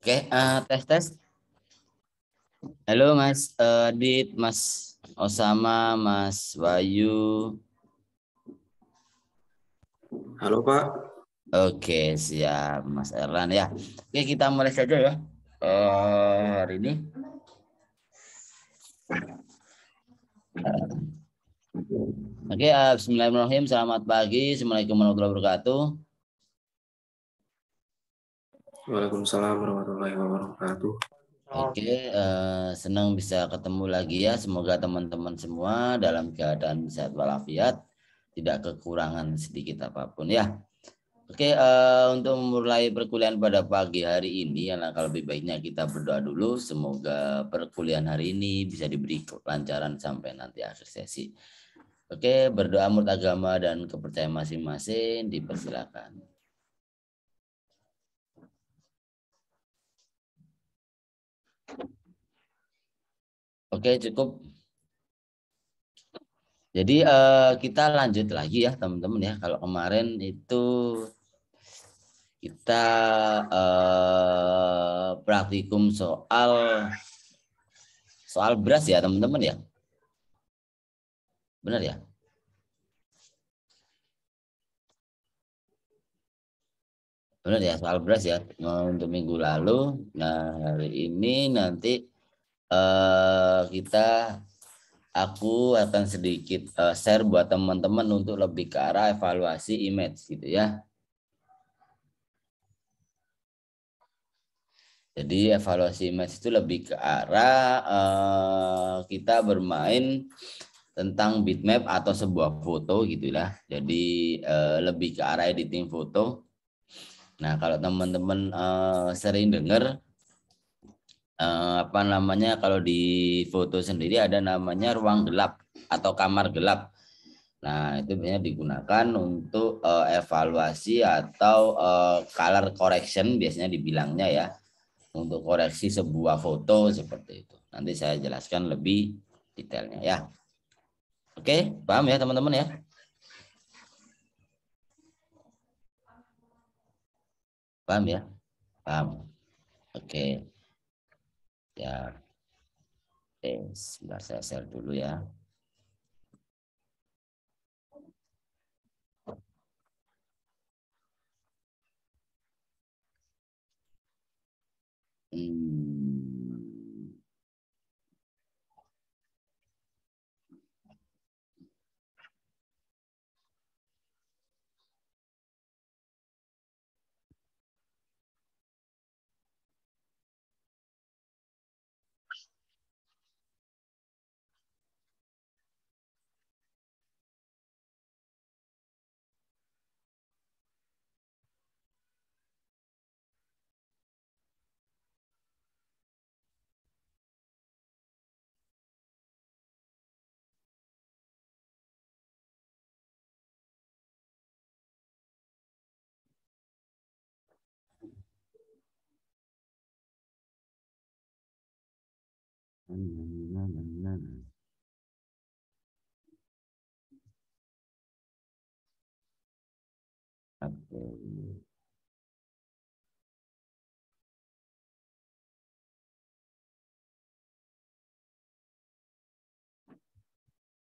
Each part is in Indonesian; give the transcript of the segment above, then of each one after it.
Oke, okay, uh, eh, tes tes. Halo Mas uh, Dit, Mas Osama, Mas Bayu. Halo Pak. Oke, okay, siap Mas Erlan ya. Oke, okay, kita mulai saja ya. Uh, hari ini. Oke, uh, Bismillahirrahmanirrahim. Selamat pagi. Assalamualaikum warahmatullahi wabarakatuh. Waalaikumsalam warahmatullahi wabarakatuh. Oke, okay, uh, eh, senang bisa ketemu lagi ya. Semoga teman-teman semua dalam keadaan sehat walafiat, tidak kekurangan sedikit apapun ya. Oke, okay, uh, eh, untuk memulai perkuliahan pada pagi hari ini, alangkah lebih baiknya kita berdoa dulu. Semoga perkuliahan hari ini bisa diberi kelancaran sampai nanti akhir sesi. Oke, okay, berdoa menurut agama dan kepercayaan masing-masing dipersilakan. Oke, cukup. Jadi uh, kita lanjut lagi ya teman-teman ya. Kalau kemarin itu kita uh, praktikum soal soal beras ya teman-teman ya. Benar ya? Benar ya soal beras ya untuk minggu lalu. Nah hari ini nanti Eh, kita aku akan sedikit uh, share buat teman-teman untuk lebih ke arah evaluasi image gitu ya. Jadi evaluasi image itu lebih ke arah uh, kita bermain tentang bitmap atau sebuah foto gitulah. Ya. Jadi uh, lebih ke arah editing foto. Nah kalau teman-teman uh, sering dengar Eh, apa namanya kalau di foto sendiri ada namanya ruang gelap atau kamar gelap. Nah, itu biasanya digunakan untuk uh, evaluasi atau uh, color correction biasanya dibilangnya ya. Untuk koreksi sebuah foto seperti itu. Nanti saya jelaskan lebih detailnya ya. Oke, paham ya teman-teman ya? Paham ya? Paham. Oke ya oke sebentar saya share dulu ya hmm.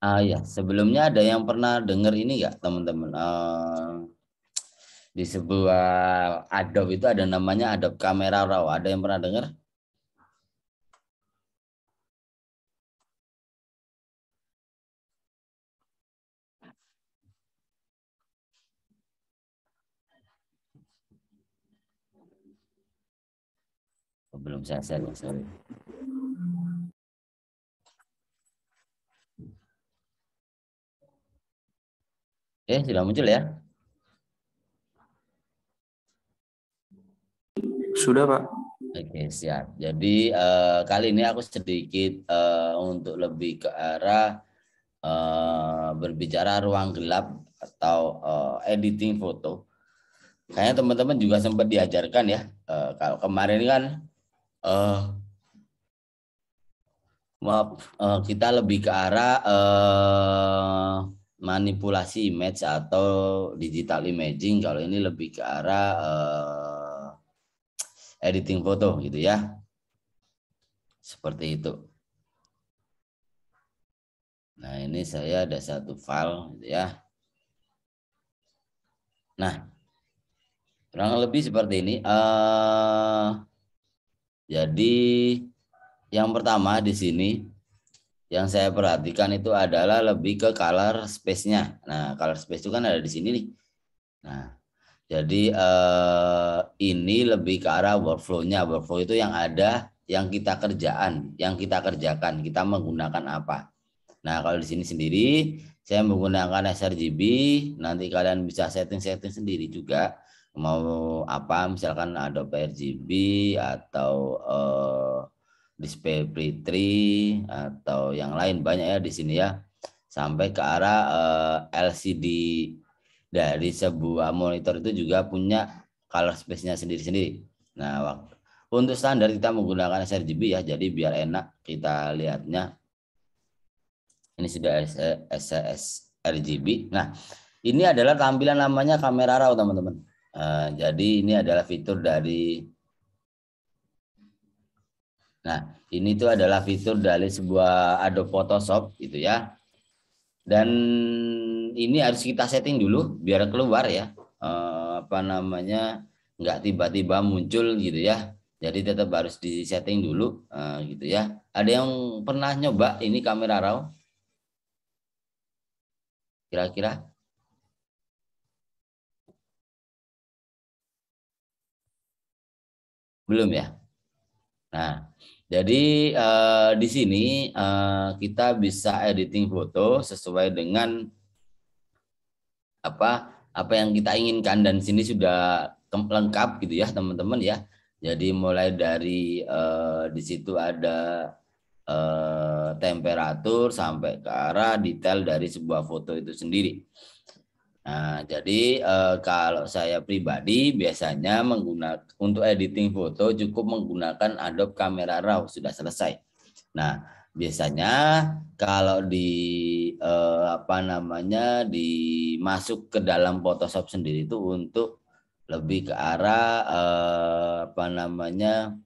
Ah ya, sebelumnya ada yang pernah dengar ini nggak teman-teman? Uh, di sebuah Adobe itu ada namanya Adobe Camera Raw. Ada yang pernah dengar? belum saya share sorry. Oke, eh, sudah muncul ya? Sudah, Pak. Oke, siap. Jadi uh, kali ini aku sedikit uh, untuk lebih ke arah uh, berbicara ruang gelap atau uh, editing foto. Kayaknya teman-teman juga sempat diajarkan ya. Uh, kalau kemarin kan uh, maaf uh, kita lebih ke arah uh, manipulasi image atau digital imaging kalau ini lebih ke arah uh, editing foto gitu ya seperti itu nah ini saya ada satu file gitu ya nah kurang lebih seperti ini uh, jadi yang pertama di sini yang saya perhatikan itu adalah lebih ke color space-nya. Nah, color space itu kan ada di sini nih. Nah, jadi eh, ini lebih ke arah workflow-nya. Workflow itu yang ada, yang kita kerjaan, yang kita kerjakan, kita menggunakan apa. Nah, kalau di sini sendiri saya menggunakan sRGB, nanti kalian bisa setting-setting sendiri juga mau apa misalkan Adobe RGB atau uh, eh, display pre-tree atau yang lain banyak ya di sini ya sampai ke arah uh, eh, LCD dari sebuah monitor itu juga punya color space-nya sendiri-sendiri. Nah, waktu untuk standar kita menggunakan sRGB ya, jadi biar enak kita lihatnya. Ini sudah sRGB. Eh, nah, ini adalah tampilan namanya kamera RAW, teman-teman. Eh, jadi ini adalah fitur dari Nah, ini tuh adalah fitur dari sebuah Adobe Photoshop gitu ya. Dan ini harus kita setting dulu biar keluar ya. Eh, apa namanya? nggak tiba-tiba muncul gitu ya. Jadi tetap harus di setting dulu eh, gitu ya. Ada yang pernah nyoba ini kamera RAW? Kira-kira Belum ya? Nah, jadi uh, di sini uh, kita bisa editing foto sesuai dengan apa apa yang kita inginkan dan sini sudah lengkap gitu ya teman-teman ya. Jadi mulai dari uh, di situ ada temperatur sampai ke arah detail dari sebuah foto itu sendiri. Nah, jadi eh, kalau saya pribadi biasanya menggunakan untuk editing foto cukup menggunakan Adobe Camera Raw sudah selesai. Nah, biasanya kalau di eh, apa namanya dimasuk ke dalam Photoshop sendiri itu untuk lebih ke arah eh, apa namanya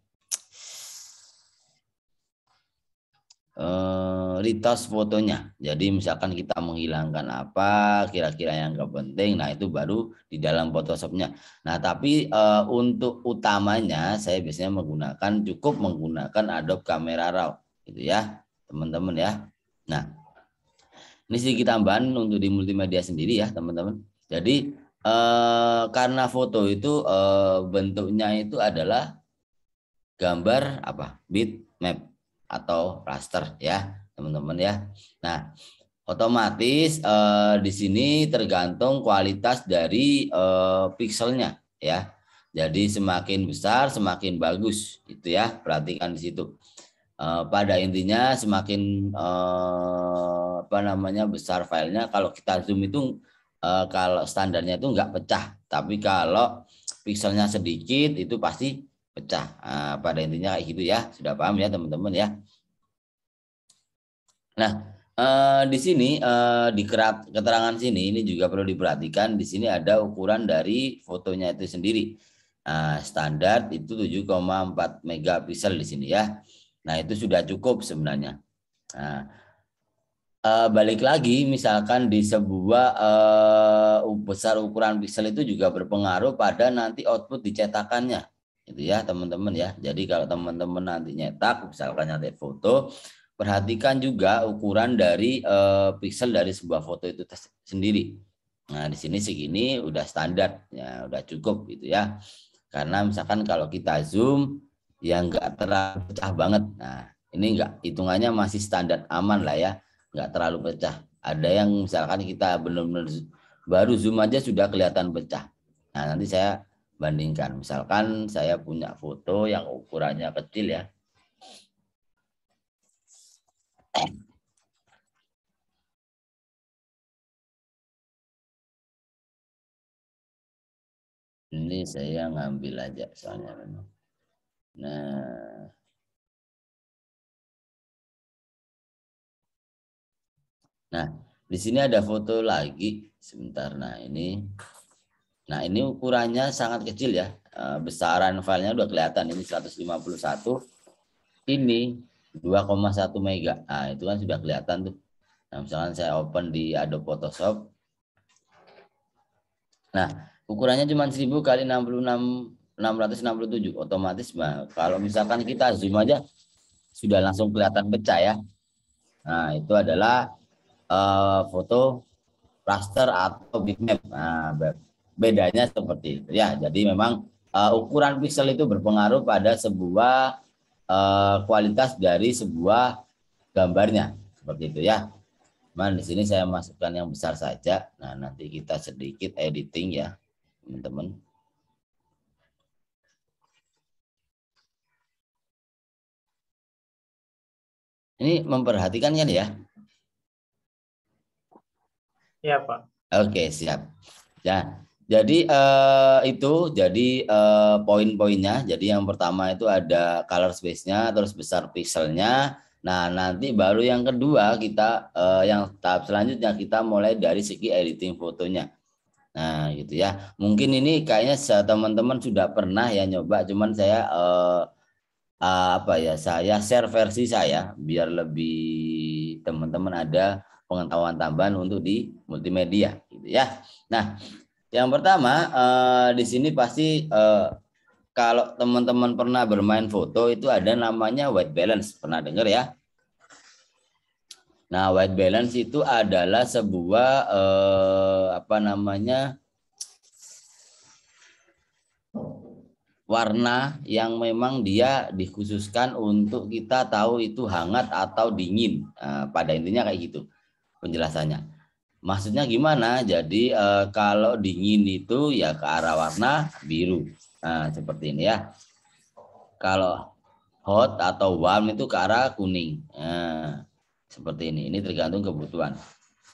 eh, fotonya. Jadi misalkan kita menghilangkan apa kira-kira yang nggak penting, nah itu baru di dalam Photoshopnya. Nah tapi eh, untuk utamanya saya biasanya menggunakan cukup menggunakan Adobe Camera Raw, gitu ya teman-teman ya. Nah ini sedikit tambahan untuk di multimedia sendiri ya teman-teman. Jadi eh, karena foto itu eh, bentuknya itu adalah gambar apa map atau raster ya teman-teman ya. Nah otomatis eh, di sini tergantung kualitas dari eh, pixelnya ya. Jadi semakin besar semakin bagus itu ya perhatikan di situ. Eh, pada intinya semakin eh, apa namanya besar filenya kalau kita zoom itu eh, kalau standarnya itu nggak pecah tapi kalau pixelnya sedikit itu pasti pecah. Nah, pada intinya kayak gitu ya, sudah paham ya teman-teman ya. Nah, eh, di sini eh, di kerat, keterangan sini ini juga perlu diperhatikan. Di sini ada ukuran dari fotonya itu sendiri. Nah, standar itu 7,4 megapiksel di sini ya. Nah, itu sudah cukup sebenarnya. Nah, eh, balik lagi misalkan di sebuah eh, besar ukuran pixel itu juga berpengaruh pada nanti output dicetakannya. Itu ya teman-teman ya. Jadi kalau teman-teman nanti nyetak misalkan nyetak foto, perhatikan juga ukuran dari uh, pixel dari sebuah foto itu sendiri. Nah, di sini segini udah standar, ya udah cukup gitu ya. Karena misalkan kalau kita zoom yang enggak terlalu pecah banget. Nah, ini enggak hitungannya masih standar aman lah ya, enggak terlalu pecah. Ada yang misalkan kita benar-benar baru zoom aja sudah kelihatan pecah. Nah, nanti saya bandingkan. Misalkan saya punya foto yang ukurannya kecil ya. Ini saya ngambil aja soalnya memang. Nah, Nah, di sini ada foto lagi. Sebentar, nah ini Nah, ini ukurannya sangat kecil ya. Eh, besaran filenya udah kelihatan ini 151. Ini 2,1 mega. Nah, itu kan sudah kelihatan tuh. Nah, misalkan saya open di Adobe Photoshop. Nah, ukurannya cuma 1000 kali 66 667 otomatis bah, kalau misalkan kita zoom aja sudah langsung kelihatan pecah ya. Nah, itu adalah uh, foto raster atau bitmap. Nah, bedanya seperti itu ya jadi memang uh, ukuran pixel itu berpengaruh pada sebuah uh, kualitas dari sebuah gambarnya seperti itu ya man di sini saya masukkan yang besar saja nah nanti kita sedikit editing ya teman-teman ini memperhatikannya ya ya pak oke siap ya jadi uh, itu jadi uh, poin-poinnya. Jadi yang pertama itu ada color space-nya, terus besar pixelnya. Nah nanti baru yang kedua kita uh, yang tahap selanjutnya kita mulai dari segi editing fotonya. Nah gitu ya. Mungkin ini kayaknya teman-teman sudah pernah ya nyoba, cuman saya uh, uh, apa ya saya share versi saya biar lebih teman-teman ada pengetahuan tambahan untuk di multimedia gitu ya. Nah yang pertama uh, di sini pasti uh, kalau teman-teman pernah bermain foto itu ada namanya white balance pernah dengar ya? Nah white balance itu adalah sebuah uh, apa namanya warna yang memang dia dikhususkan untuk kita tahu itu hangat atau dingin. uh, pada intinya kayak gitu penjelasannya. Maksudnya gimana? Jadi e, kalau dingin itu ya ke arah warna biru. Nah, seperti ini ya. Kalau hot atau warm itu ke arah kuning. Nah, seperti ini. Ini tergantung kebutuhan.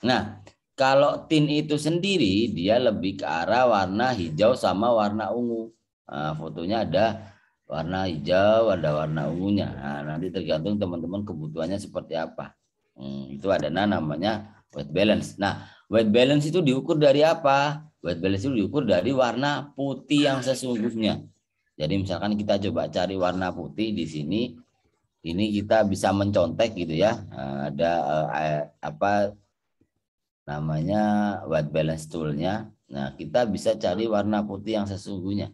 Nah, kalau tin itu sendiri dia lebih ke arah warna hijau sama warna ungu. Nah, fotonya ada warna hijau, ada warna ungunya. Nah, nanti tergantung teman-teman kebutuhannya seperti apa. Hmm, itu ada nah, namanya White balance. Nah, white balance itu diukur dari apa? White balance itu diukur dari warna putih yang sesungguhnya. Jadi misalkan kita coba cari warna putih di sini, ini kita bisa mencontek gitu ya. Ada eh, apa namanya white balance toolnya. Nah, kita bisa cari warna putih yang sesungguhnya.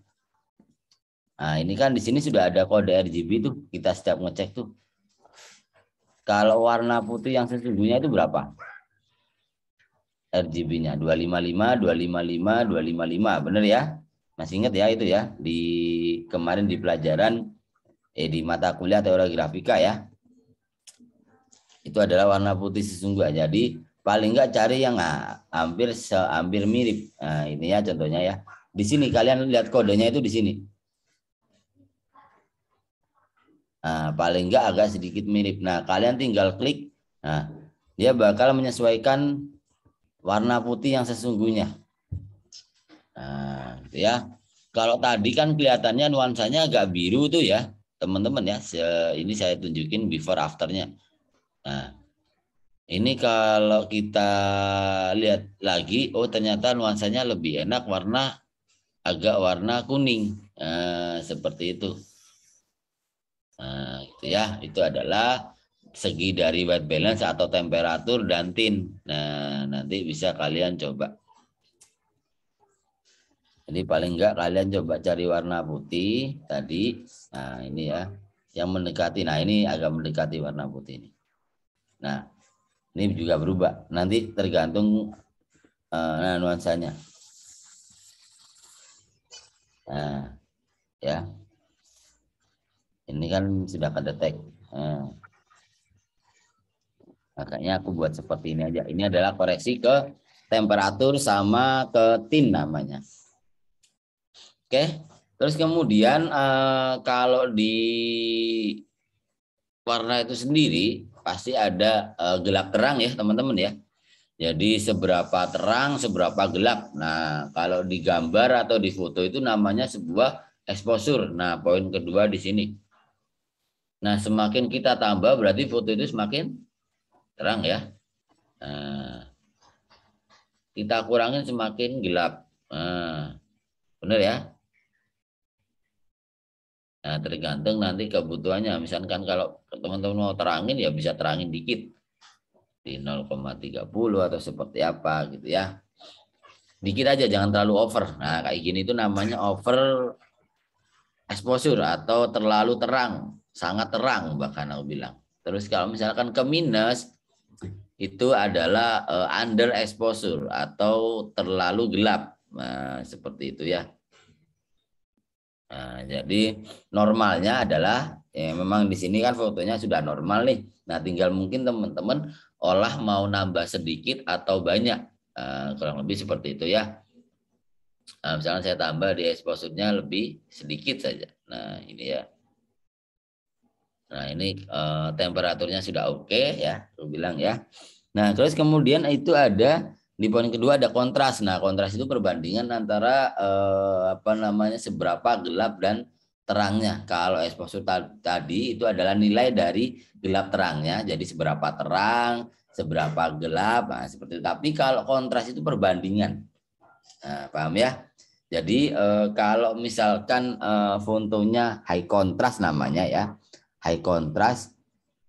Nah, ini kan di sini sudah ada kode RGB tuh. Kita setiap ngecek tuh. Kalau warna putih yang sesungguhnya itu berapa? RGB-nya 255 255 255 benar ya masih ingat ya itu ya di kemarin di pelajaran eh di mata kuliah teori grafika ya itu adalah warna putih sesungguhnya jadi paling enggak cari yang ah, hampir hampir mirip nah, ini ya contohnya ya di sini kalian lihat kodenya itu di sini nah, paling enggak agak sedikit mirip nah kalian tinggal klik nah dia bakal menyesuaikan warna putih yang sesungguhnya. Nah, gitu ya. Kalau tadi kan kelihatannya nuansanya agak biru tuh ya, teman-teman ya. Ini saya tunjukin before afternya. Nah, ini kalau kita lihat lagi, oh ternyata nuansanya lebih enak warna agak warna kuning, nah, seperti itu. Nah, gitu ya. Itu adalah segi dari white balance atau temperatur dan tin. Nah, nanti bisa kalian coba. Jadi paling enggak kalian coba cari warna putih tadi. Nah, ini ya. Yang mendekati. Nah, ini agak mendekati warna putih ini. Nah, ini juga berubah. Nanti tergantung uh, nah, nuansanya. Nah, ya. Ini kan sudah kedetek. Nah. Makanya aku buat seperti ini aja. Ini adalah koreksi ke temperatur sama ke tin namanya. Oke. Terus kemudian eh, kalau di warna itu sendiri pasti ada eh, gelap terang ya teman-teman ya. Jadi seberapa terang, seberapa gelap. Nah, kalau di gambar atau di foto itu namanya sebuah exposure. Nah, poin kedua di sini. Nah, semakin kita tambah berarti foto itu semakin terang ya. Nah, eh, kita kurangin semakin gelap. Nah, eh, benar ya? Nah, tergantung nanti kebutuhannya. Misalkan kalau teman-teman mau terangin ya bisa terangin dikit. Di 0,30 atau seperti apa gitu ya. Dikit aja jangan terlalu over. Nah, kayak gini itu namanya over exposure atau terlalu terang, sangat terang bahkan aku bilang. Terus kalau misalkan ke minus itu adalah uh, under exposure atau terlalu gelap. Nah, seperti itu ya. Nah, jadi normalnya adalah ya memang di sini kan fotonya sudah normal nih. Nah, tinggal mungkin teman-teman olah mau nambah sedikit atau banyak. Uh, kurang lebih seperti itu ya. Nah, misalnya saya tambah di exposure-nya lebih sedikit saja. Nah, ini ya. Nah, ini eh, temperaturnya sudah oke okay, ya, lu bilang ya. Nah, terus kemudian itu ada di poin kedua ada kontras. Nah, kontras itu perbandingan antara eh, apa namanya seberapa gelap dan terangnya. Kalau exposure tadi itu adalah nilai dari gelap terangnya. Jadi seberapa terang, seberapa gelap, nah, seperti itu. Tapi kalau kontras itu perbandingan. Nah, paham ya? Jadi eh, kalau misalkan eh, fotonya high contrast namanya ya, high contrast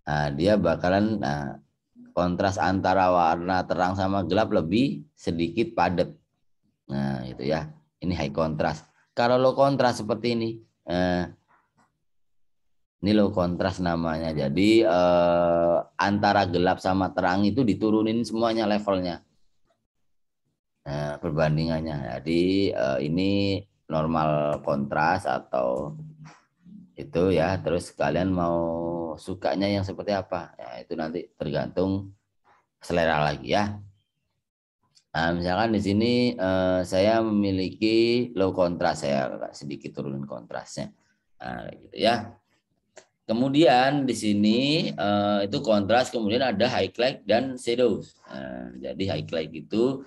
uh, dia bakalan uh, kontras antara warna terang sama gelap lebih sedikit padat. Nah, itu ya. Ini high contrast. Kalau low contrast seperti ini, eh, ini low contrast namanya. Jadi eh, antara gelap sama terang itu diturunin semuanya levelnya, Nah, perbandingannya. Jadi eh, ini normal kontras atau itu ya terus kalian mau sukanya yang seperti apa ya itu nanti tergantung selera lagi ya nah, misalkan di sini eh, saya memiliki low kontras saya sedikit turunin kontrasnya nah, gitu ya kemudian di sini eh, itu kontras kemudian ada high highlight dan shadows nah, jadi highlight itu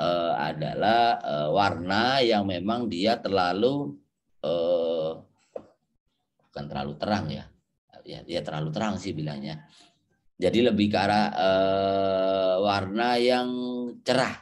eh, adalah eh, warna yang memang dia terlalu eh, bukan terlalu terang ya ya ya terlalu terang sih bilangnya jadi lebih ke arah eh, warna yang cerah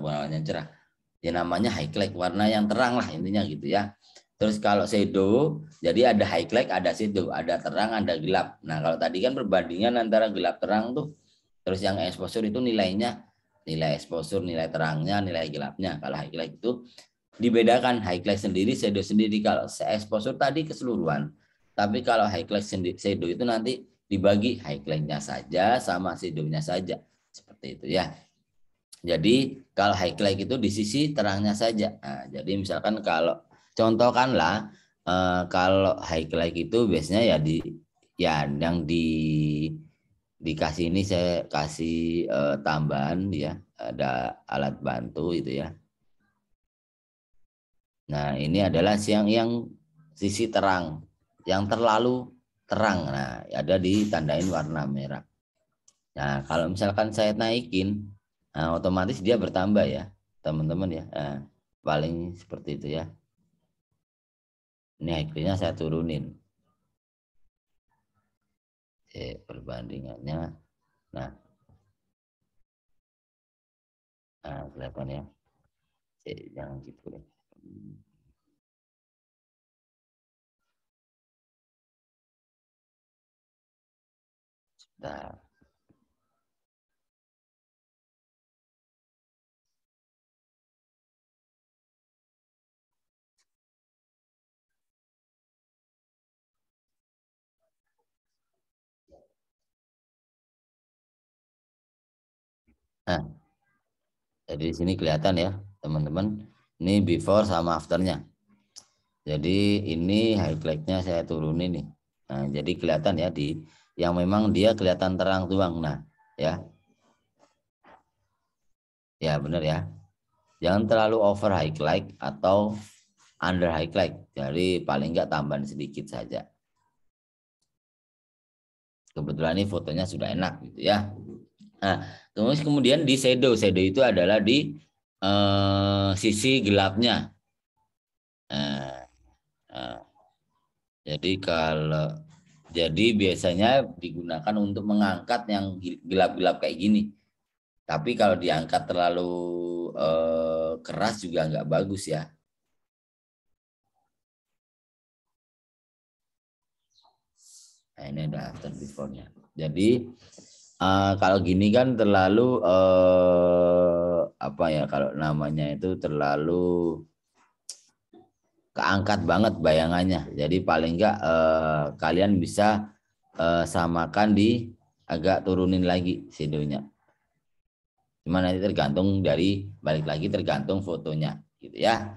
warna yang cerah ya namanya high highlight warna yang terang lah intinya gitu ya terus kalau shadow jadi ada high highlight ada shadow ada terang ada gelap nah kalau tadi kan perbandingan antara gelap terang tuh terus yang exposure itu nilainya nilai exposure nilai terangnya nilai gelapnya kalau high highlight itu dibedakan high highlight sendiri shadow sendiri kalau exposure tadi keseluruhan tapi hmm. kalau high class sedo itu nanti dibagi high class-nya saja sama sedo nya saja. Seperti itu ya. Jadi kalau high class itu di sisi terangnya saja. Nah, jadi misalkan kalau contohkanlah eh, kalau high class itu biasanya ya di ya yang di dikasih ini saya kasih eh, tambahan ya ada alat bantu itu ya. Nah, ini adalah siang yang sisi terang yang terlalu terang. Nah, ada ditandain warna merah. Nah, kalau misalkan saya naikin, nah, otomatis dia bertambah ya, teman-teman ya. Nah, paling seperti itu ya. Ini high saya turunin. Oke, perbandingannya. Nah, nah kelihatan ya. Oke, jangan gitu deh. Nah. Nah, jadi di sini kelihatan ya, teman-teman. Ini before sama afternya. Jadi ini highlightnya saya turunin nih. Nah, jadi kelihatan ya di yang memang dia kelihatan terang tuang. Nah, ya. Ya, benar ya. Jangan terlalu over high atau under high light. Jadi paling enggak tambahan sedikit saja. Kebetulan ini fotonya sudah enak gitu ya. Nah, terus kemudian di shadow. Shadow itu adalah di eh, sisi gelapnya. Nah, nah. Jadi kalau jadi biasanya digunakan untuk mengangkat yang gelap-gelap kayak gini. Tapi kalau diangkat terlalu eh, keras juga nggak bagus ya. Nah, ini ada after before-nya. Jadi eh, kalau gini kan terlalu eh, apa ya kalau namanya itu terlalu keangkat banget bayangannya. Jadi paling enggak eh, kalian bisa eh, samakan di agak turunin lagi sidonya. gimana nanti tergantung dari balik lagi tergantung fotonya gitu ya.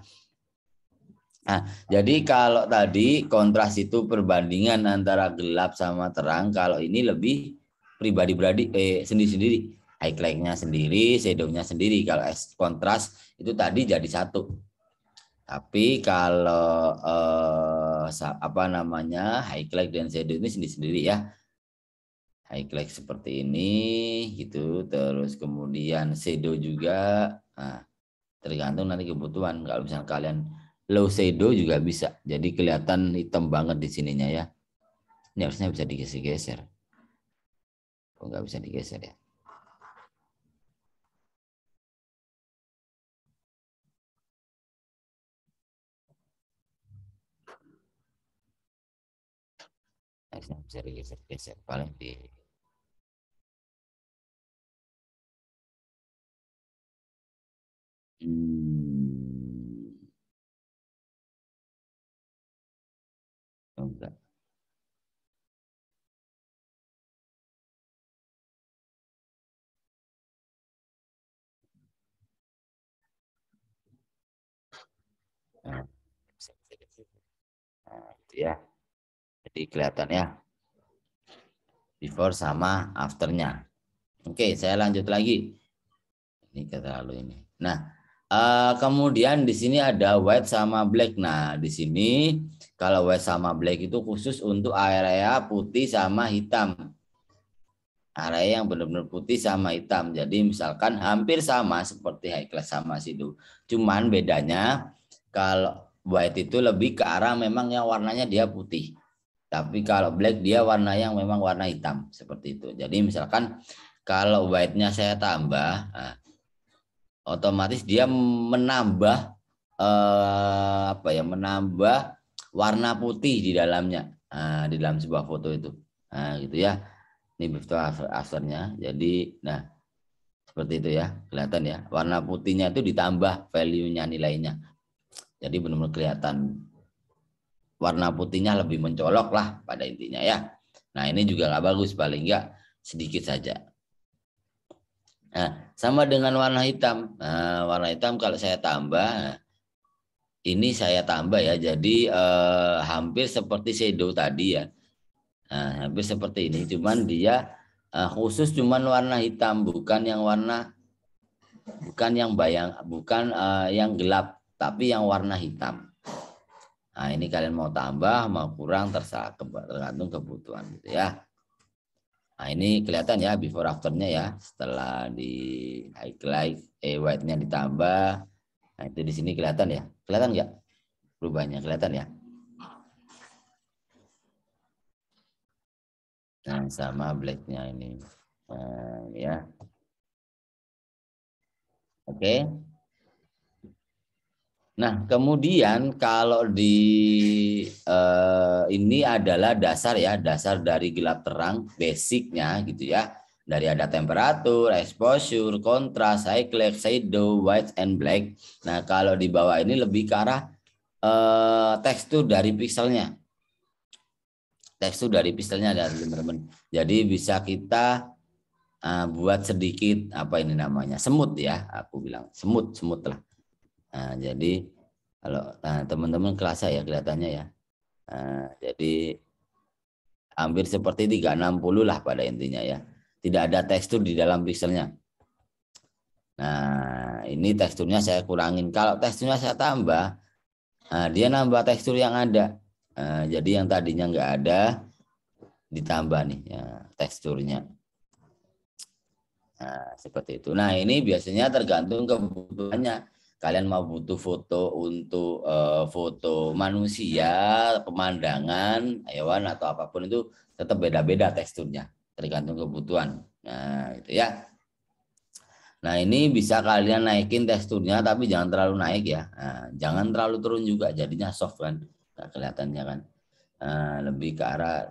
Nah, jadi kalau tadi kontras itu perbandingan antara gelap sama terang, kalau ini lebih pribadi beradi eh sendiri-sendiri. Highlightnya sendiri, nya sendiri. Kalau kontras itu tadi jadi satu tapi kalau eh, apa namanya high class dan shadow ini sendiri-sendiri ya. High class seperti ini gitu, terus kemudian shadow juga. Nah, tergantung nanti kebutuhan. Kalau misalnya kalian low shadow juga bisa. Jadi kelihatan hitam banget di sininya ya. Ini harusnya bisa digeser-geser. Kok nggak bisa digeser ya? exam series certification paling di hmm. oh, enggak Nah, nah itu ya. Jadi kelihatan ya. Before sama afternya. Oke, saya lanjut lagi. Ini terlalu ini. Nah, uh, kemudian di sini ada white sama black. Nah, di sini kalau white sama black itu khusus untuk area putih sama hitam. Area yang benar-benar putih sama hitam. Jadi misalkan hampir sama seperti high class sama situ. Cuman bedanya kalau white itu lebih ke arah memang yang warnanya dia putih. Tapi kalau black dia warna yang memang warna hitam seperti itu. Jadi misalkan kalau white-nya saya tambah, nah, otomatis dia menambah eh, apa ya? Menambah warna putih di dalamnya nah, di dalam sebuah foto itu. Nah, gitu ya. Ini betul asalnya. Jadi, nah seperti itu ya, kelihatan ya. Warna putihnya itu ditambah value-nya nilainya. Jadi benar-benar kelihatan warna putihnya lebih mencolok lah pada intinya ya. Nah ini juga nggak bagus paling nggak sedikit saja. Nah, sama dengan warna hitam. Nah, warna hitam kalau saya tambah, ini saya tambah ya. Jadi eh, hampir seperti shadow tadi ya. Nah, hampir seperti ini, cuman dia eh, khusus cuman warna hitam, bukan yang warna, bukan yang bayang, bukan eh, yang gelap, tapi yang warna hitam. Nah, ini kalian mau tambah mau kurang terserah tergantung kebutuhan gitu ya. Nah, ini kelihatan ya before afternya ya. Setelah di highlight eh white-nya ditambah. Nah, itu di sini kelihatan ya. Kelihatan nggak? Perubahannya kelihatan ya. Nah, sama black-nya ini. Nah, ya. Oke. Nah, kemudian kalau di eh, ini adalah dasar ya, dasar dari gelap terang basicnya gitu ya. Dari ada temperatur, exposure, kontras, cyclic, shadow, white and black. Nah, kalau di bawah ini lebih ke arah eh, tekstur dari pixelnya. Tekstur dari pixelnya ada teman-teman. Jadi bisa kita eh, buat sedikit apa ini namanya? semut ya, aku bilang. Semut, semut lah Nah, jadi kalau nah, teman-teman kerasa ya kelihatannya ya. Nah, jadi hampir seperti 360 lah pada intinya ya. Tidak ada tekstur di dalam pixelnya. Nah, ini teksturnya saya kurangin. Kalau teksturnya saya tambah, nah, dia nambah tekstur yang ada. Nah, jadi yang tadinya nggak ada, ditambah nih ya, teksturnya. Nah, seperti itu. Nah, ini biasanya tergantung kebutuhannya kalian mau butuh foto untuk uh, foto manusia, pemandangan, hewan atau apapun itu tetap beda-beda teksturnya tergantung kebutuhan. Nah, itu ya. Nah, ini bisa kalian naikin teksturnya tapi jangan terlalu naik ya. Nah, jangan terlalu turun juga jadinya soft kan. nah, kelihatannya kan. Nah, lebih ke arah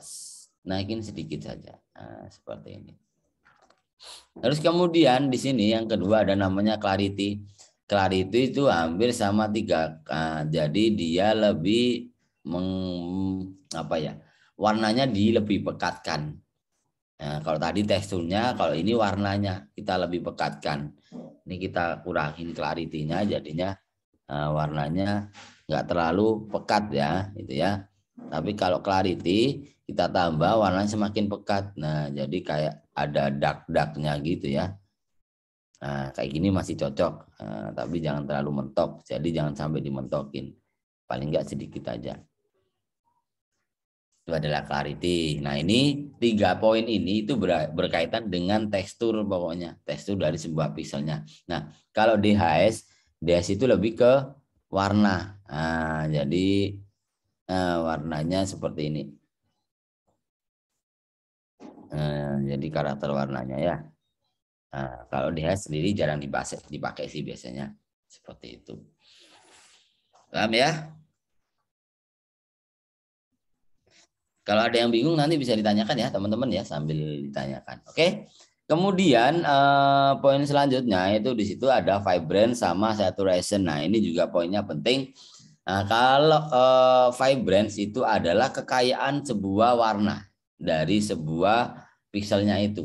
naikin sedikit saja. Nah, seperti ini. Terus kemudian di sini yang kedua ada namanya clarity. Clarity itu hampir sama tiga, k Jadi dia lebih meng, apa ya? Warnanya di lebih pekatkan. Nah, kalau tadi teksturnya, kalau ini warnanya kita lebih pekatkan. Ini kita kurangin clarity jadinya uh, warnanya nggak terlalu pekat ya, itu ya. Tapi kalau clarity kita tambah warnanya semakin pekat. Nah, jadi kayak ada dark-darknya gitu ya. Nah, kayak gini masih cocok, nah, tapi jangan terlalu mentok. Jadi jangan sampai dimentokin. Paling nggak sedikit aja. Itu adalah clarity. Nah, ini tiga poin ini itu berkaitan dengan tekstur pokoknya. Tekstur dari sebuah pixelnya. Nah, kalau DHS, DHS itu lebih ke warna. Nah, jadi eh, warnanya seperti ini. Nah, jadi karakter warnanya ya. Nah, kalau DH sendiri jarang dipakai, dipakai sih biasanya seperti itu. Paham ya? Kalau ada yang bingung nanti bisa ditanyakan ya teman-teman ya sambil ditanyakan. Oke. Kemudian eh, poin selanjutnya itu di situ ada vibrant sama saturation. Nah ini juga poinnya penting. Nah, kalau eh, vibrance itu adalah kekayaan sebuah warna dari sebuah pixelnya itu.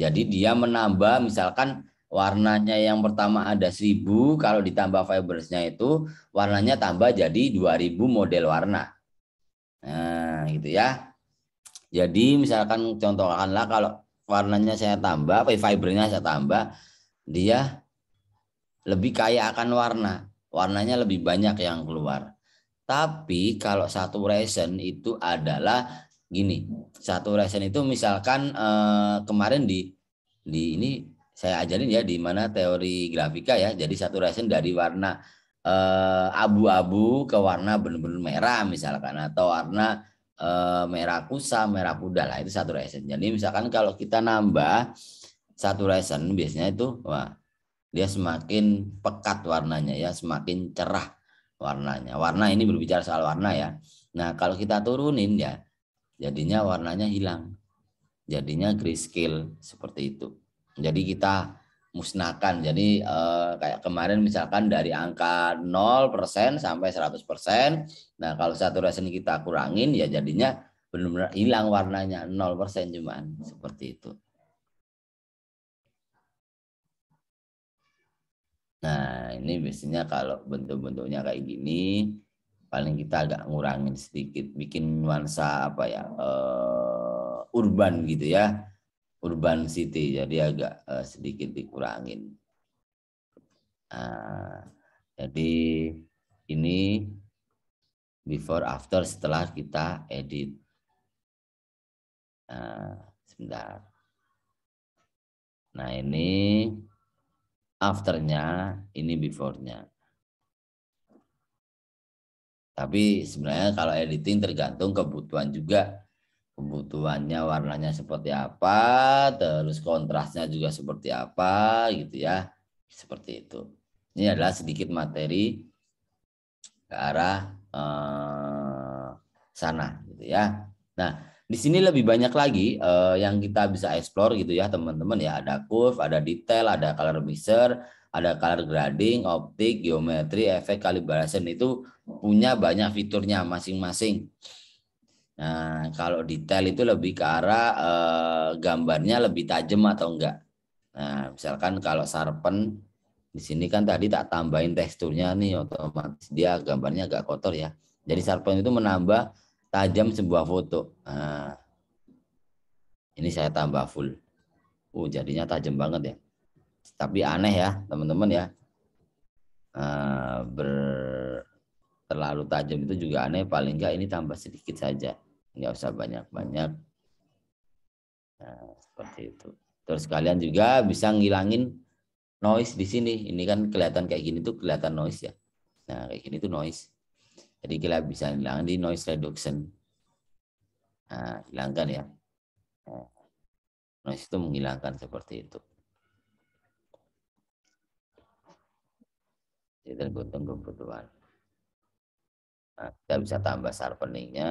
Jadi dia menambah misalkan warnanya yang pertama ada 1000, kalau ditambah fibersnya itu warnanya tambah jadi 2000 model warna. Nah, gitu ya. Jadi misalkan contohkanlah kalau warnanya saya tambah, ya, fibernya saya tambah, dia lebih kaya akan warna. Warnanya lebih banyak yang keluar. Tapi kalau saturation itu adalah gini satu resin itu misalkan eh, kemarin di di ini saya ajarin ya di mana teori grafika ya jadi satu resin dari warna eh, abu-abu ke warna benar-benar merah misalkan atau warna eh, merah kusam merah kuda lah itu satu resin. jadi misalkan kalau kita nambah satu resin biasanya itu wah dia semakin pekat warnanya ya semakin cerah warnanya warna ini berbicara soal warna ya nah kalau kita turunin ya jadinya warnanya hilang. Jadinya grayscale seperti itu. Jadi kita musnahkan. Jadi eh, kayak kemarin misalkan dari angka 0% sampai 100%. Nah, kalau satu saturasi kita kurangin ya jadinya benar-benar hilang warnanya 0% cuman seperti itu. Nah, ini biasanya kalau bentuk-bentuknya kayak gini paling kita agak ngurangin sedikit bikin nuansa apa ya uh, urban gitu ya urban city jadi agak uh, sedikit dikurangin uh, jadi ini before after setelah kita edit nah, sebentar nah ini afternya ini beforenya tapi sebenarnya kalau editing tergantung kebutuhan juga. Kebutuhannya warnanya seperti apa, terus kontrasnya juga seperti apa gitu ya. Seperti itu. Ini adalah sedikit materi ke arah eh, sana gitu ya. Nah, di sini lebih banyak lagi eh, yang kita bisa explore gitu ya teman-teman ya. Ada curve, ada detail, ada color mixer, ada color grading, optik, geometri, efek kalibrasi, itu punya banyak fiturnya masing-masing. Nah, kalau detail itu lebih ke arah eh, gambarnya lebih tajam atau enggak. Nah, misalkan kalau sharpen di sini kan tadi tak tambahin teksturnya nih otomatis dia gambarnya agak kotor ya. Jadi sharpen itu menambah tajam sebuah foto. Nah, ini saya tambah full. Uh, jadinya tajam banget ya tapi aneh ya teman-teman ya eh, ber terlalu tajam itu juga aneh paling enggak ini tambah sedikit saja nggak usah banyak-banyak nah, seperti itu terus kalian juga bisa ngilangin noise di sini ini kan kelihatan kayak gini tuh kelihatan noise ya nah kayak gini tuh noise jadi kita bisa ngilangin di noise reduction nah hilangkan ya nah, noise itu menghilangkan seperti itu Sinten kebutuhan. Nah, kita bisa tambah sharpeningnya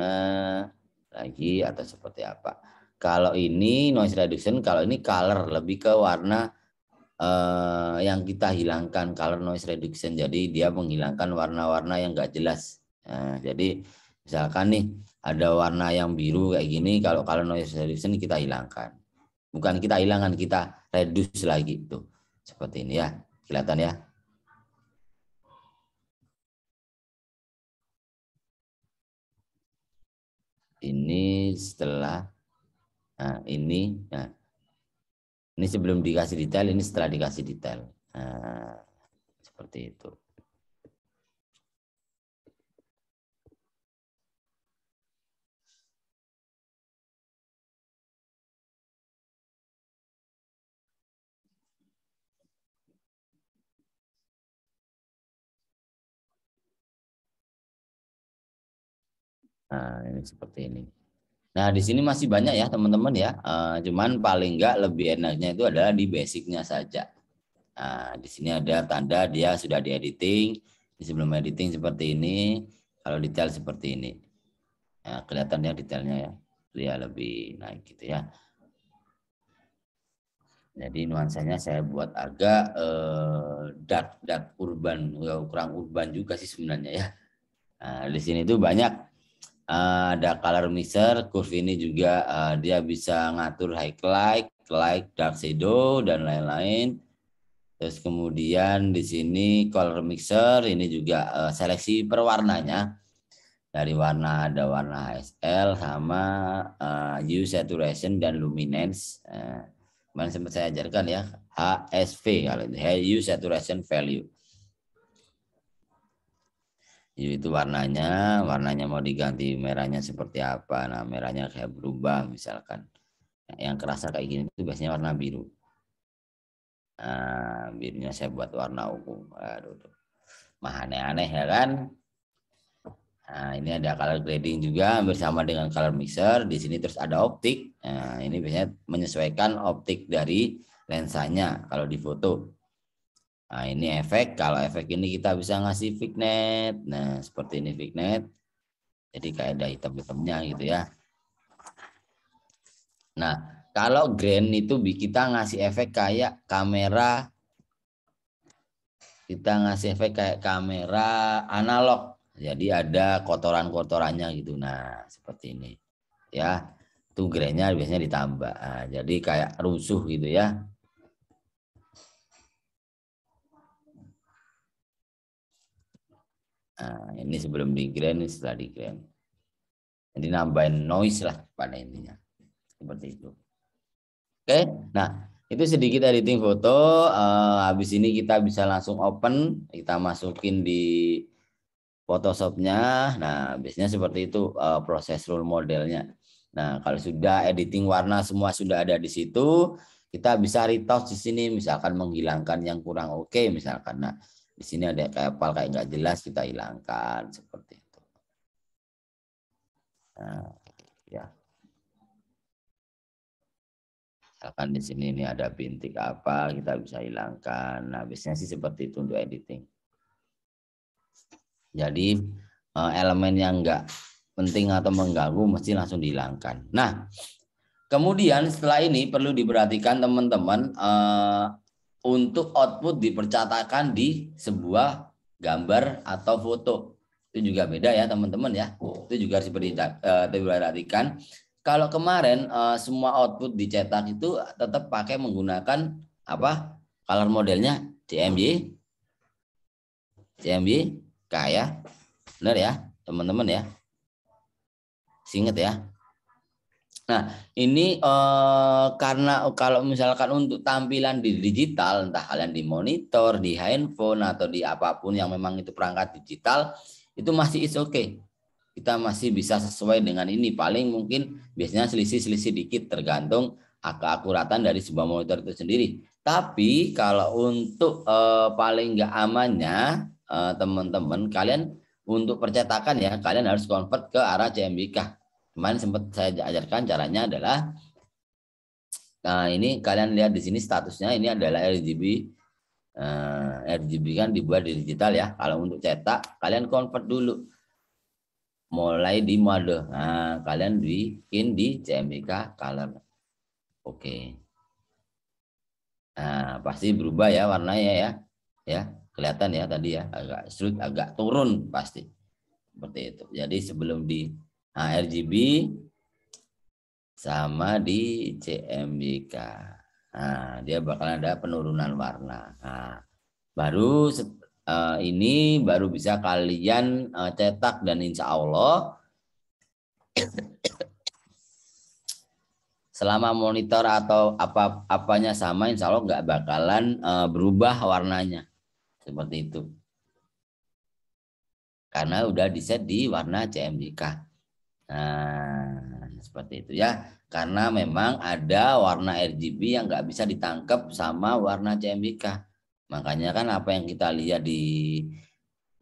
lagi atau seperti apa. Kalau ini noise reduction, kalau ini color lebih ke warna eh, yang kita hilangkan color noise reduction. Jadi dia menghilangkan warna-warna yang enggak jelas. Nah, jadi misalkan nih ada warna yang biru kayak gini, kalau color noise reduction kita hilangkan. Bukan kita hilangkan, kita reduce lagi tuh Seperti ini ya, kelihatan ya. ini setelah nah, ini nah, ini sebelum dikasih detail ini setelah dikasih detail nah, seperti itu Nah, ini seperti ini. Nah, di sini masih banyak ya teman-teman ya. Uh, cuman paling enggak lebih enaknya itu adalah di basicnya saja. Nah, di sini ada tanda dia sudah di editing. Di sebelum editing seperti ini. Kalau detail seperti ini. Nah, ya, kelihatannya detailnya ya. Dia lebih naik gitu ya. Jadi nuansanya saya buat agak eh, dat dark dark urban kurang urban juga sih sebenarnya ya. Nah, di sini tuh banyak Eh, ada color mixer curve ini juga uh, dia bisa ngatur high light light dark shadow dan lain-lain terus kemudian di sini color mixer ini juga uh, seleksi perwarnanya dari warna ada warna HSL sama uh, saturation dan luminance uh, kemarin sempat saya ajarkan ya HSV kalau itu hue saturation value jadi itu warnanya, warnanya mau diganti merahnya seperti apa. Nah, merahnya kayak berubah misalkan. Nah, yang kerasa kayak gini itu biasanya warna biru. Nah, birunya saya buat warna ungu. Aduh, mah aneh-aneh ya kan. Nah, ini ada color grading juga bersama dengan color mixer. Di sini terus ada optik. Nah, ini biasanya menyesuaikan optik dari lensanya kalau di foto. Nah, ini efek. Kalau efek ini kita bisa ngasih vignet Nah, seperti ini vignet Jadi kayak ada hitam-hitamnya gitu ya. Nah, kalau grain itu kita ngasih efek kayak kamera kita ngasih efek kayak kamera analog. Jadi ada kotoran-kotorannya gitu. Nah, seperti ini. Ya. Itu grainnya biasanya ditambah. Nah, jadi kayak rusuh gitu ya. Nah, ini sebelum grand, ini setelah grand. Jadi nambahin noise lah pada intinya. Seperti itu. Oke, nah itu sedikit editing foto. Uh, habis ini kita bisa langsung open. Kita masukin di Photoshop-nya. Nah, biasanya seperti itu uh, proses rule modelnya. Nah, kalau sudah editing warna semua sudah ada di situ, kita bisa retouch di sini. Misalkan menghilangkan yang kurang oke, okay, misalkan. Nah, di sini ada kayak kapal kayak nggak jelas kita hilangkan seperti itu. Nah, ya. Misalkan di sini ini ada bintik apa kita bisa hilangkan. Nah, biasanya sih seperti itu untuk editing. Jadi eh, elemen yang nggak penting atau mengganggu mesti langsung dihilangkan. Nah, kemudian setelah ini perlu diperhatikan teman-teman eh, untuk output dipercatakan di sebuah gambar atau foto. Itu juga beda ya teman-teman ya. Itu juga harus eh, diperhatikan. Kalau kemarin eh, semua output dicetak itu tetap pakai menggunakan apa? Color modelnya CMY, CMY, K ya. Benar ya, teman-teman ya. Singet ya. Nah, ini eh, karena oh, kalau misalkan untuk tampilan di digital, entah kalian di monitor, di handphone, atau di apapun yang memang itu perangkat digital, itu masih is oke. Okay. Kita masih bisa sesuai dengan ini. Paling mungkin biasanya selisih-selisih dikit tergantung keakuratan dari sebuah monitor itu sendiri. Tapi kalau untuk eh, paling nggak amannya, eh, teman-teman, eh, kalian untuk percetakan ya, kalian harus convert ke arah CMBK. Kemarin sempat saya ajarkan caranya adalah nah ini kalian lihat di sini statusnya ini adalah RGB eh, RGB kan dibuat di digital ya. Kalau untuk cetak kalian convert dulu mulai di mode. Nah, kalian bikin di CMYK color. Oke. Nah, pasti berubah ya warnanya ya. Ya, kelihatan ya tadi ya agak sulit agak turun pasti. Seperti itu. Jadi sebelum di Nah, RGB sama di CMYK. Nah, dia bakal ada penurunan warna. Nah, baru uh, ini baru bisa kalian uh, cetak dan insya Allah selama monitor atau apa apanya sama insya Allah nggak bakalan uh, berubah warnanya seperti itu karena udah di set di warna CMYK Nah, seperti itu ya. Karena memang ada warna RGB yang nggak bisa ditangkap sama warna CMYK. Makanya kan apa yang kita lihat di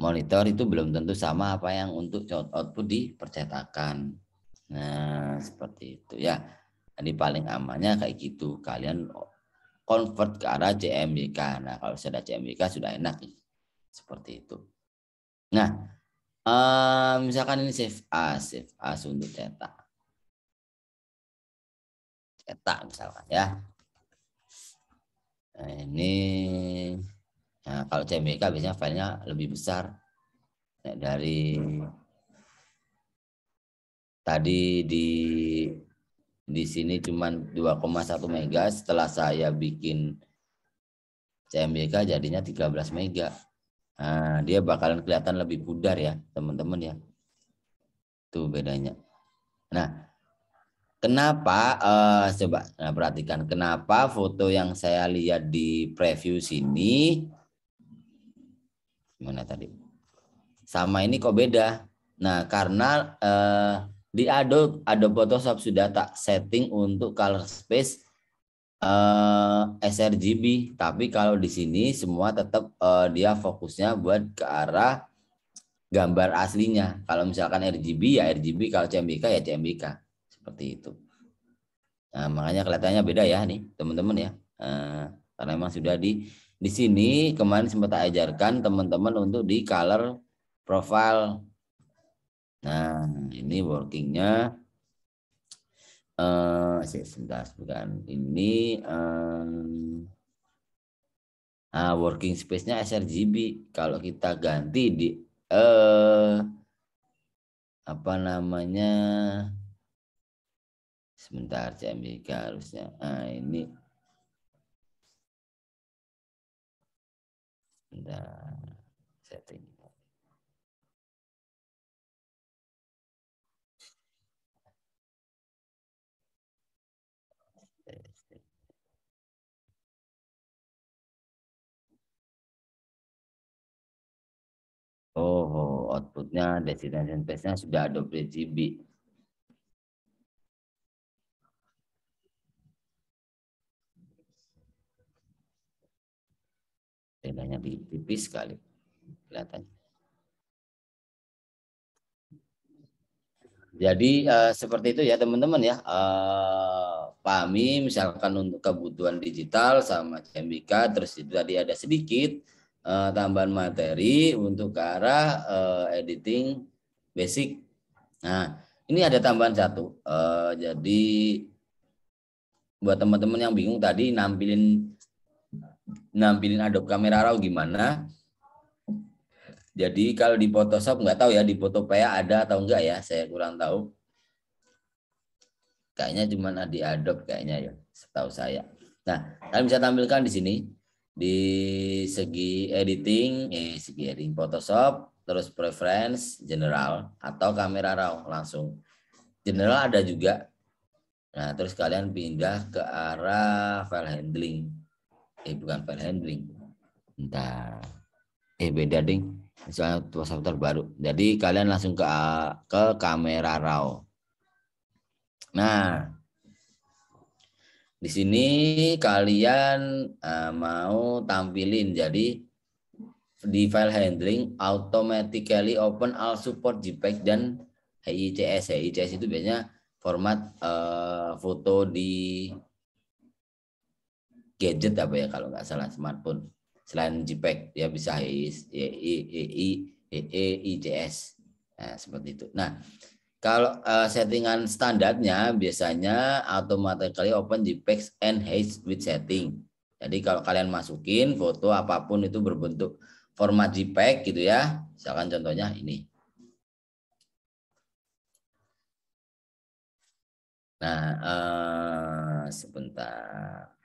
monitor itu belum tentu sama apa yang untuk output di percetakan. Nah, seperti itu ya. Jadi paling amannya kayak gitu. Kalian convert ke arah CMYK. Nah, kalau sudah CMYK sudah enak. Seperti itu. Nah, Uh, misalkan ini save as, save as untuk cetak. Cetak misalkan ya. Nah, ini nah, kalau CMYK biasanya filenya lebih besar ya, dari tadi di di sini cuman 2,1 mega setelah saya bikin CMYK jadinya 13 mega Nah, dia bakalan kelihatan lebih pudar ya, teman-teman ya. Itu bedanya. Nah, kenapa uh, coba nah perhatikan kenapa foto yang saya lihat di preview sini mana tadi? Sama ini kok beda. Nah, karena uh, di Adobe Adobe Photoshop sudah tak setting untuk color space uh, eh, sRGB, tapi kalau di sini semua tetap uh, eh, dia fokusnya buat ke arah gambar aslinya. Kalau misalkan RGB ya RGB, kalau CMYK ya CMYK. Seperti itu. Nah, makanya kelihatannya beda ya nih, teman-teman ya. Uh, karena memang sudah di di sini kemarin sempat ajarkan teman-teman untuk di color profile. Nah, ini workingnya eh uh, e sebentar bukan ini uh, working space-nya sRGB. Kalau kita ganti di eh apa namanya sebentar CMYK harusnya. Nah, ini sebentar setting Oh, outputnya destination page-nya sudah Adobe GB. Bedanya tipis sekali kelihatannya. Jadi uh, seperti itu ya teman-teman ya. Uh, eh, pahami misalkan untuk kebutuhan digital sama CMBK terus itu tadi ada sedikit uh, tambahan materi untuk ke arah uh, editing basic. Nah, ini ada tambahan satu. Uh, jadi buat teman-teman yang bingung tadi nampilin nampilin Adobe Camera Raw gimana? Jadi kalau di Photoshop nggak tahu ya di Photopea ada atau enggak ya, saya kurang tahu. Kayaknya cuma di Adobe kayaknya ya, setahu saya. Nah, kalian bisa tampilkan di sini di segi editing, eh segi editing Photoshop, terus preference general atau kamera raw langsung. General ada juga. Nah, terus kalian pindah ke arah file handling. Eh bukan file handling. Entar. Eh beda ding. Misalnya WhatsApp terbaru. Jadi kalian langsung ke ke kamera raw. Nah, di sini kalian uh, mau tampilin jadi di file handling automatically open all support JPEG dan HICS. HICS itu biasanya format uh, foto di gadget apa ya kalau nggak salah smartphone selain JPEG ya bisa HICS, nah seperti itu. Nah kalau uh, settingan standarnya biasanya automatically open JPEG and H with setting. Jadi kalau kalian masukin foto apapun itu berbentuk format JPEG gitu ya. Misalkan contohnya ini. Nah, uh, sebentar.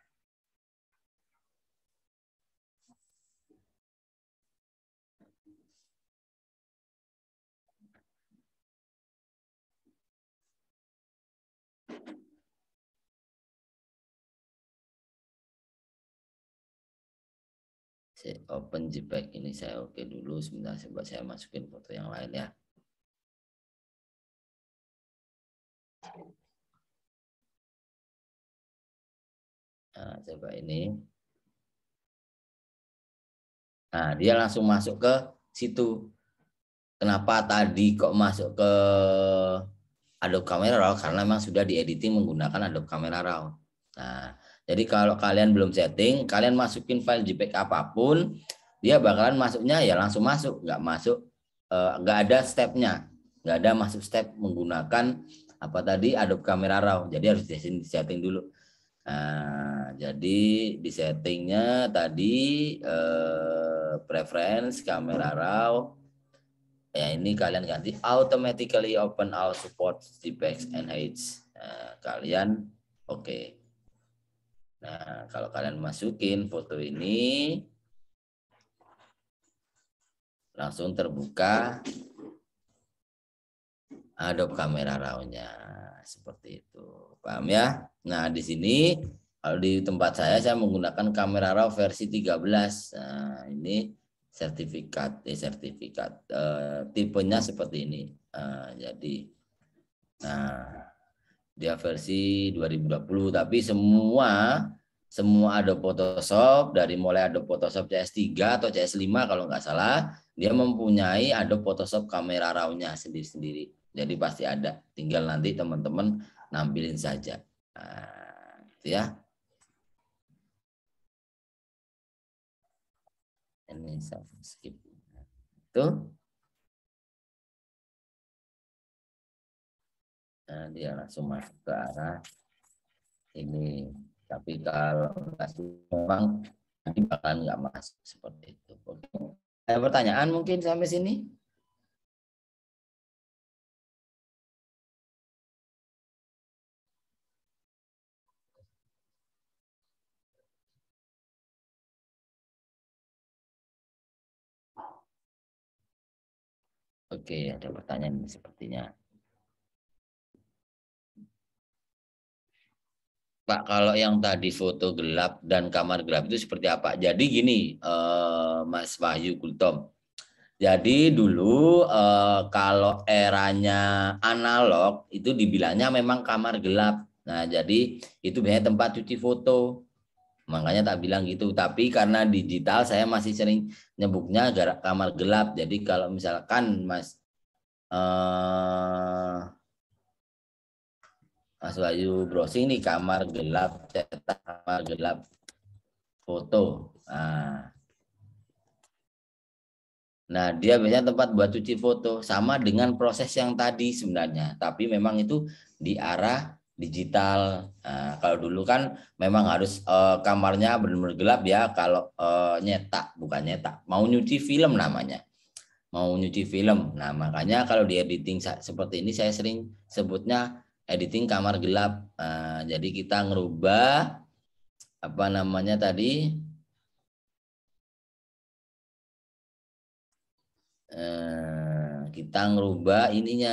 saya open JPEG ini saya oke okay dulu sebentar coba saya masukin foto yang lain ya nah, coba ini nah dia langsung masuk ke situ kenapa tadi kok masuk ke Adobe Camera Raw karena memang sudah diediting menggunakan Adobe Camera Raw. Nah, jadi kalau kalian belum setting, kalian masukin file JPEG apapun, dia bakalan masuknya ya langsung masuk, nggak masuk, eh, nggak ada stepnya, nggak ada masuk step menggunakan apa tadi Adobe Camera Raw. Jadi harus di setting dulu. Nah, jadi di settingnya tadi eh, preference kamera raw. Ya ini kalian ganti automatically open all support JPEG and H. Nah, kalian oke. Okay. Nah, kalau kalian masukin foto ini, langsung terbuka Adobe kamera raw Seperti itu. Paham ya? Nah, di sini kalau di tempat saya saya menggunakan kamera RAW versi 13. Nah, ini sertifikat eh, sertifikat eh, tipenya seperti ini. Eh, jadi nah dia versi 2020 tapi semua semua ada Photoshop dari mulai ada Photoshop CS3 atau CS5 kalau nggak salah dia mempunyai ada Photoshop kamera raunya sendiri-sendiri jadi pasti ada tinggal nanti teman-teman nampilin saja nah, gitu ya ini skip itu nah, dia langsung masuk ke arah ini tapi kalau masih memang nanti bahkan nggak masuk seperti itu ada pertanyaan mungkin sampai sini Oke, ada pertanyaan sepertinya. Pak, kalau yang tadi foto gelap dan kamar gelap itu seperti apa? Jadi gini, uh, Mas Wahyu Kultom. Jadi dulu uh, kalau eranya analog itu dibilangnya memang kamar gelap. Nah, jadi itu biasanya tempat cuci foto. Makanya tak bilang gitu. Tapi karena digital saya masih sering nyebutnya kamar gelap. Jadi kalau misalkan Mas Uh, Mas Bayu browsing nih kamar gelap, cetak kamar gelap foto. Nah. nah, dia biasanya tempat buat cuci foto sama dengan proses yang tadi sebenarnya, tapi memang itu di arah digital. Nah, kalau dulu kan memang harus eh, kamarnya benar-benar gelap ya kalau eh, nyetak, bukan nyetak. Mau nyuci film namanya mau nyuci film. Nah, makanya kalau di editing seperti ini saya sering sebutnya editing kamar gelap. Nah, jadi kita ngerubah apa namanya tadi eh, kita ngerubah ininya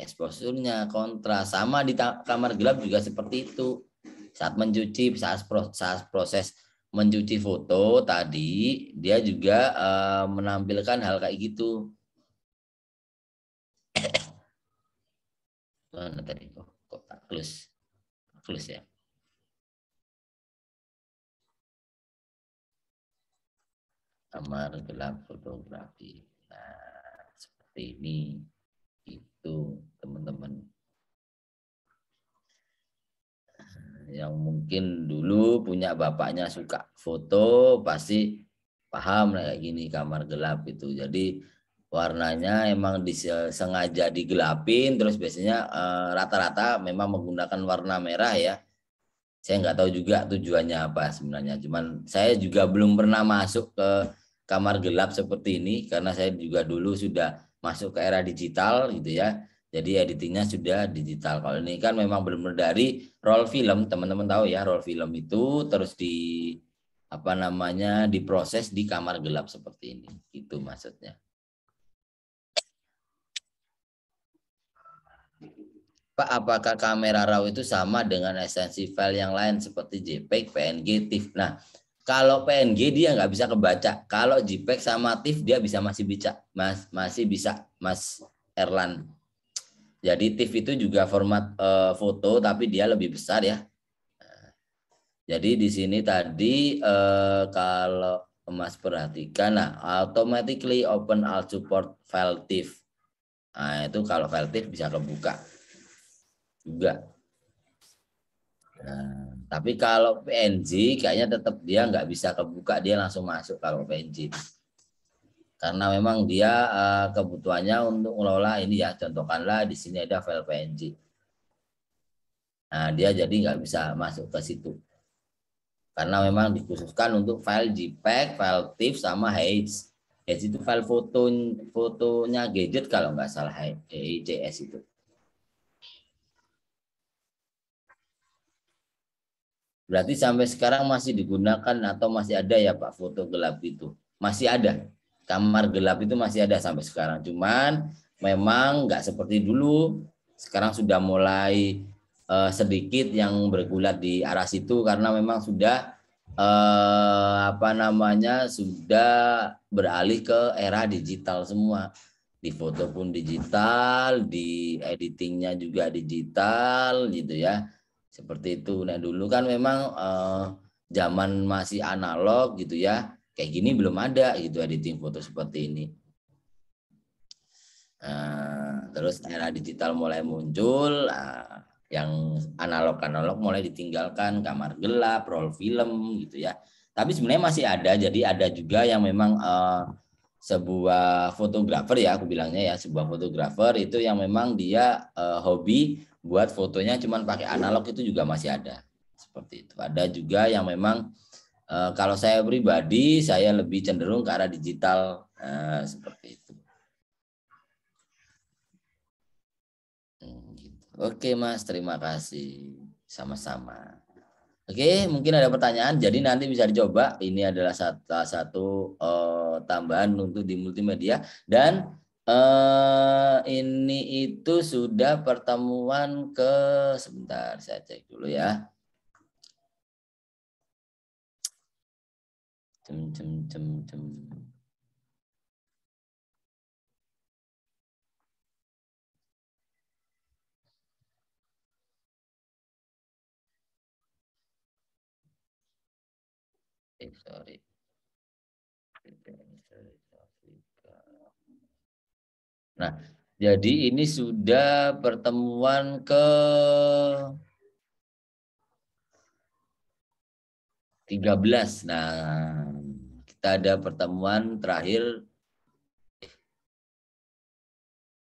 eksposurnya kontra sama di kamar gelap juga seperti itu saat mencuci saat proses, saat proses mencuci foto tadi dia juga eh, menampilkan hal kayak gitu mana tadi kok Plus, plus ya kamar gelap fotografi nah seperti ini itu teman-teman yang mungkin dulu punya bapaknya suka foto pasti paham kayak gini kamar gelap itu jadi warnanya emang disengaja digelapin terus biasanya eh, rata-rata uh, memang menggunakan warna merah ya saya nggak tahu juga tujuannya apa sebenarnya cuman saya juga belum pernah masuk ke kamar gelap seperti ini karena saya juga dulu sudah masuk ke era digital gitu ya jadi editingnya sudah digital kalau ini kan memang belum dari roll film teman-teman tahu ya roll film itu terus di apa namanya diproses di kamar gelap seperti ini itu maksudnya Pak, apakah kamera RAW itu sama dengan esensi file yang lain seperti JPEG, PNG, TIFF? Nah, kalau PNG dia nggak bisa kebaca. Kalau JPEG sama TIFF dia bisa masih bisa, mas, masih bisa, Mas Erlan. Jadi TIFF itu juga format e, foto, tapi dia lebih besar ya. Nah, jadi di sini tadi e, kalau Mas perhatikan, nah automatically open all support file TIFF. Nah, itu kalau file TIFF bisa kebuka juga. Nah, tapi kalau PNG kayaknya tetap dia nggak bisa kebuka, dia langsung masuk kalau PNG. Karena memang dia uh, kebutuhannya untuk mengelola ini ya, contohkanlah di sini ada file PNG. Nah, dia jadi nggak bisa masuk ke situ. Karena memang dikhususkan untuk file JPEG, file TIFF, sama HEIS. HEIS itu file foto, fotonya gadget kalau nggak salah HEIS itu. Berarti sampai sekarang masih digunakan atau masih ada ya Pak foto gelap itu? Masih ada. Kamar gelap itu masih ada sampai sekarang. Cuman memang nggak seperti dulu. Sekarang sudah mulai uh, sedikit yang bergulat di arah situ karena memang sudah uh, apa namanya sudah beralih ke era digital semua di foto pun digital, di editingnya juga digital gitu ya. Seperti itu. Nah, dulu kan memang eh, zaman masih analog gitu ya. Kayak gini belum ada gitu editing foto seperti ini. Nah, terus era digital mulai muncul, nah, yang analog-analog mulai ditinggalkan, kamar gelap, roll film gitu ya. Tapi sebenarnya masih ada, jadi ada juga yang memang eh, sebuah fotografer ya aku bilangnya ya sebuah fotografer itu yang memang dia uh, hobi buat fotonya cuman pakai analog itu juga masih ada seperti itu ada juga yang memang uh, kalau saya pribadi saya lebih cenderung ke arah digital uh, seperti itu hmm, gitu. oke mas terima kasih sama-sama Oke, mungkin ada pertanyaan. Jadi nanti bisa dicoba. Ini adalah salah satu uh, tambahan untuk di multimedia dan uh, ini itu sudah pertemuan ke sebentar saya cek dulu ya. Cem cem cem cem. sorry Nah, jadi ini sudah pertemuan ke 13. Nah, kita ada pertemuan terakhir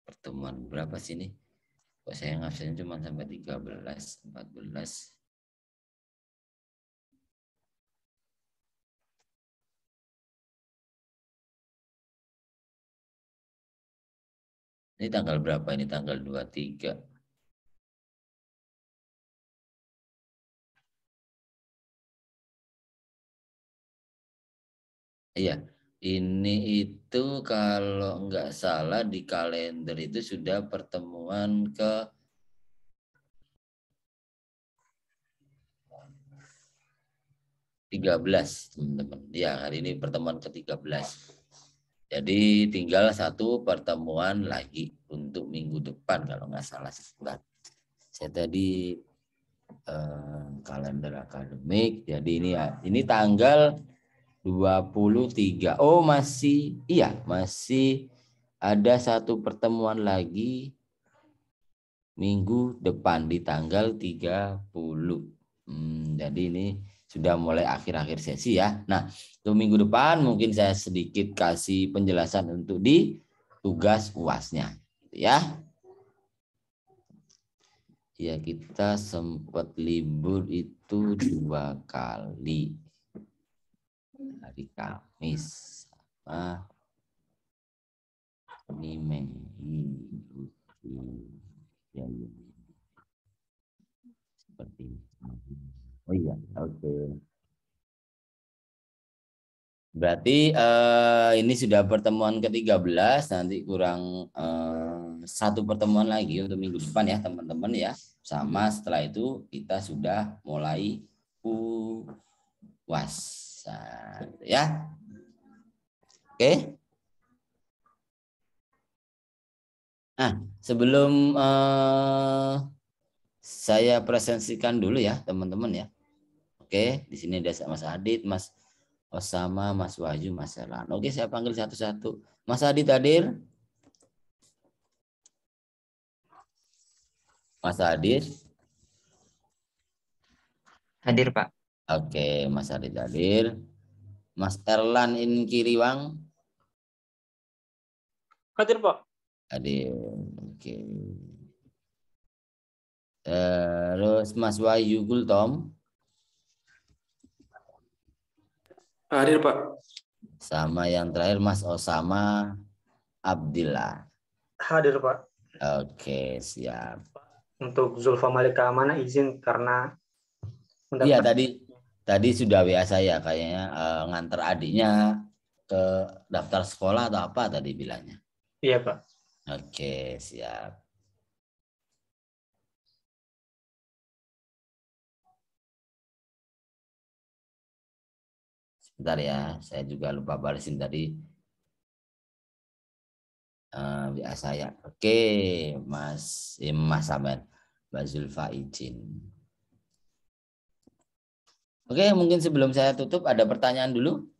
pertemuan berapa sih ini? Kok saya ngabsennya cuma sampai 13, 14. Ini tanggal berapa ini? Tanggal 23. Iya, ini itu kalau nggak salah di kalender itu sudah pertemuan ke tiga belas teman-teman. Ya, hari ini pertemuan ke tiga belas. Jadi tinggal satu pertemuan lagi untuk minggu depan kalau nggak salah sebulan. Saya tadi eh, kalender akademik. Jadi ini ini tanggal 23. Oh masih iya masih ada satu pertemuan lagi minggu depan di tanggal 30. Hmm, jadi ini sudah mulai akhir-akhir sesi ya. Nah, untuk minggu depan mungkin saya sedikit kasih penjelasan untuk di tugas UASnya gitu ya. Ya, kita sempat libur itu dua kali. Hari Kamis sama ini Mei. Ya, ya. Seperti ini. Oh iya, oke. Okay. Berarti uh, ini sudah pertemuan ke-13, nanti kurang uh, satu pertemuan lagi untuk minggu depan ya teman-teman ya. Sama setelah itu kita sudah mulai puasa ya. Oke. Okay. Nah, sebelum uh, saya presensikan dulu ya teman-teman ya. Oke, di sini ada Mas Adit, Mas Osama, Mas Wahyu, Mas Erlan. Oke, saya panggil satu-satu. Mas Adit hadir. Mas Adit. Hadir, Pak. Oke, Mas Adit hadir. Mas Erlan in Kiriwang. Hadir, Pak. Hadir. Oke. Terus Mas Wahyu Gultom. Hadir Pak. Sama yang terakhir Mas Osama Abdillah. Hadir Pak. Oke siap. Untuk Zulfa Malika mana izin karena. Iya tadi tadi sudah WA saya kayaknya e, nganter adiknya ke daftar sekolah atau apa tadi bilangnya. Iya Pak. Oke siap. Sebentar ya, saya juga lupa balesin tadi uh, ya saya. Oke, Mas eh, Mas samen Mbak Zulfa izin. Oke, mungkin sebelum saya tutup ada pertanyaan dulu.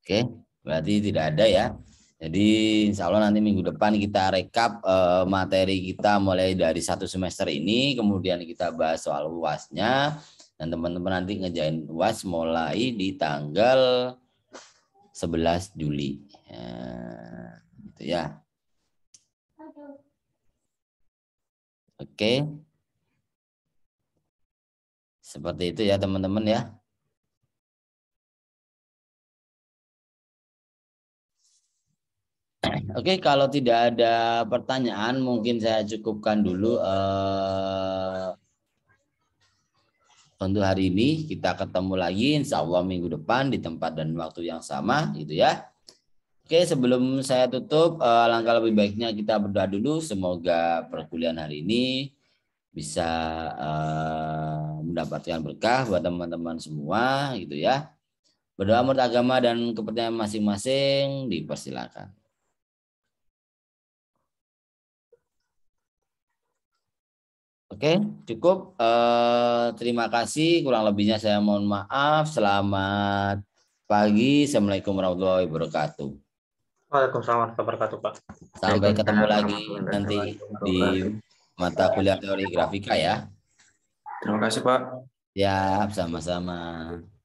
Oke, berarti tidak ada ya. Jadi insya Allah nanti minggu depan kita rekap uh, materi kita mulai dari satu semester ini, kemudian kita bahas soal uasnya, dan teman-teman nanti ngejain uas mulai di tanggal 11 Juli. Ya, gitu ya. Oke. Seperti itu ya teman-teman ya. Oke, okay, kalau tidak ada pertanyaan, mungkin saya cukupkan dulu uh, untuk hari ini. Kita ketemu lagi, insya Allah minggu depan di tempat dan waktu yang sama, gitu ya. Oke, okay, sebelum saya tutup, uh, eh, langkah lebih baiknya kita berdoa dulu. Semoga perkuliahan hari ini bisa uh, mendapatkan berkah buat teman-teman semua, gitu ya berdoa menurut agama dan kepentingan masing-masing dipersilakan. Oke, hmm. cukup. Eh, terima kasih. Kurang lebihnya saya mohon maaf. Selamat pagi. Assalamualaikum warahmatullahi wabarakatuh. Waalaikumsalam warahmatullahi wabarakatuh, Pak. Sampai ketemu lagi nanti di mata kuliah teori grafika ya. Terima kasih, Pak. Ya, sama-sama.